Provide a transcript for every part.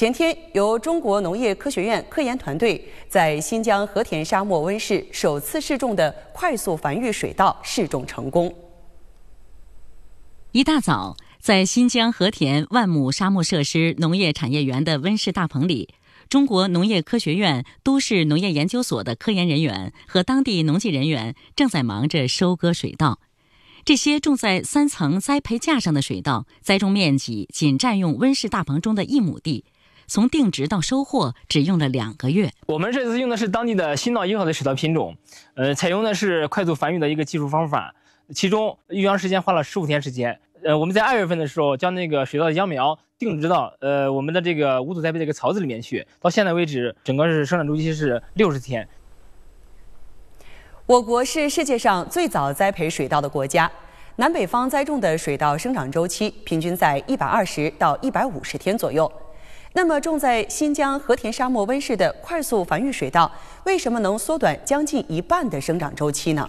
前天，由中国农业科学院科研团队在新疆和田沙漠温室首次试种的快速繁育水稻试种成功。一大早，在新疆和田万亩沙漠设施农业产业园的温室大棚里，中国农业科学院都市农业研究所的科研人员和当地农技人员正在忙着收割水稻。这些种在三层栽培架上的水稻，栽种面积仅占用温室大棚中的一亩地。从定植到收获只用了两个月。我们这次用的是当地的“新到一好的水稻品种，呃，采用的是快速繁育的一个技术方法，其中育秧时间花了十五天时间。呃，我们在二月份的时候将那个水稻秧苗定植到呃我们的这个无土栽培的一个槽子里面去。到现在为止，整个是生产周期是六十天。我国是世界上最早栽培水稻的国家，南北方栽种的水稻生长周期平均在一百二十到一百五十天左右。那么，种在新疆和田沙漠温室的快速繁育水稻，为什么能缩短将近一半的生长周期呢？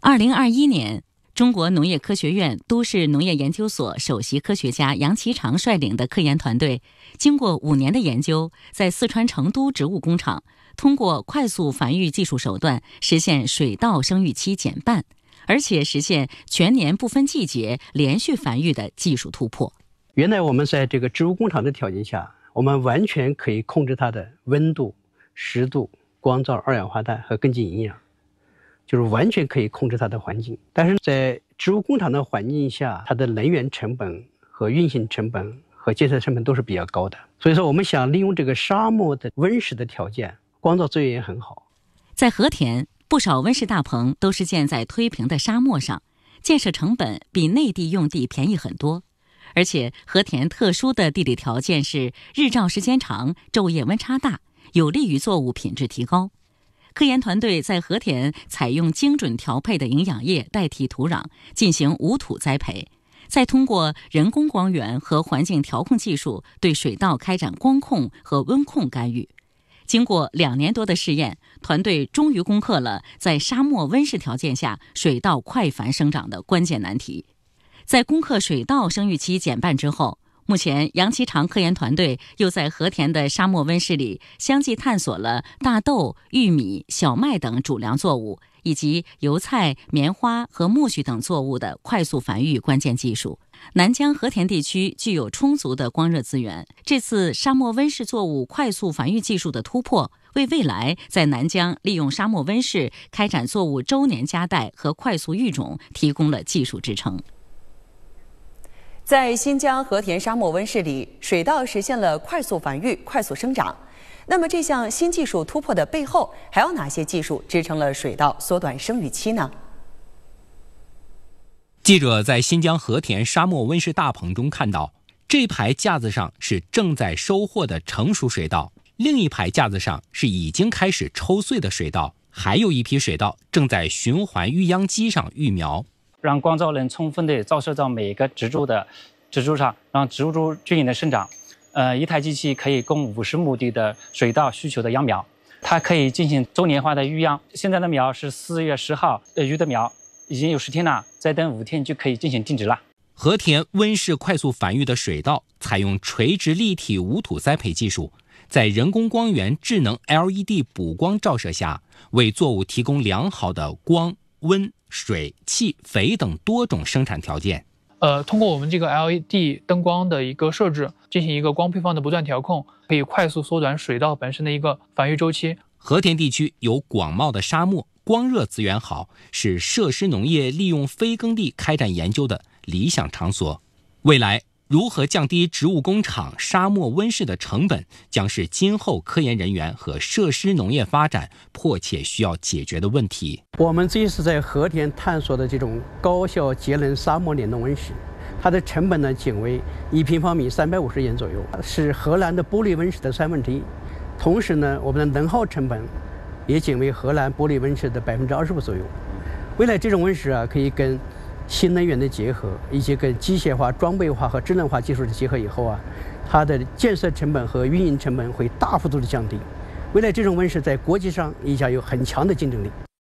二零二一年，中国农业科学院都市农业研究所首席科学家杨其长率领的科研团队，经过五年的研究，在四川成都植物工厂，通过快速繁育技术手段，实现水稻生育期减半，而且实现全年不分季节连续繁育的技术突破。原来我们在这个植物工厂的条件下，我们完全可以控制它的温度、湿度、光照、二氧化碳和根茎营养，就是完全可以控制它的环境。但是在植物工厂的环境下，它的能源成本和运行成本和建设成本都是比较高的。所以说，我们想利用这个沙漠的温室的条件，光照资源也很好。在和田，不少温室大棚都是建在推平的沙漠上，建设成本比内地用地便宜很多。而且和田特殊的地理条件是日照时间长、昼夜温差大，有利于作物品质提高。科研团队在和田采用精准调配的营养液代替土壤进行无土栽培，再通过人工光源和环境调控技术对水稻开展光控和温控干预。经过两年多的试验，团队终于攻克了在沙漠温室条件下水稻快繁生长的关键难题。在攻克水稻生育期减半之后，目前杨其长科研团队又在和田的沙漠温室里，相继探索了大豆、玉米、小麦等主粮作物，以及油菜、棉花和苜蓿等作物的快速繁育关键技术。南疆和田地区具有充足的光热资源，这次沙漠温室作物快速繁育技术的突破，为未来在南疆利用沙漠温室开展作物周年加代和快速育种提供了技术支撑。在新疆和田沙漠温室里，水稻实现了快速繁育、快速生长。那么，这项新技术突破的背后，还有哪些技术支撑了水稻缩短生育期呢？记者在新疆和田沙漠温室大棚中看到，这排架子上是正在收获的成熟水稻，另一排架子上是已经开始抽穗的水稻，还有一批水稻正在循环育秧机上育苗。让光照能充分的照射到每一个植株的植株上，让植物株均匀的生长。呃，一台机器可以供五十亩地的水稻需求的秧苗，它可以进行周年化的育秧。现在的苗是四月十号呃育的苗，已经有十天了，再等五天就可以进行定植了。和田温室快速繁育的水稻采用垂直立体无土栽培技术，在人工光源智能 LED 补光照射下，为作物提供良好的光温。水、气、肥等多种生产条件，呃，通过我们这个 LED 灯光的一个设置，进行一个光配方的不断调控，可以快速缩短水稻本身的一个繁育周期。和田地区有广袤的沙漠，光热资源好，是设施农业利用非耕地开展研究的理想场所。未来。如何降低植物工厂、沙漠温室的成本，将是今后科研人员和设施农业发展迫切需要解决的问题。我们这次在和田探索的这种高效节能沙漠联动温室，它的成本呢仅为一平方米三百五十元左右，是荷兰的玻璃温室的三分之一。同时呢，我们的能耗成本也仅为荷兰玻璃温室的百分之二十五左右。未来这种温室啊，可以跟新能源的结合，以及跟机械化、装备化和智能化技术的结合以后啊，它的建设成本和运营成本会大幅度的降低。未来这种温室在国际上一下有很强的竞争力。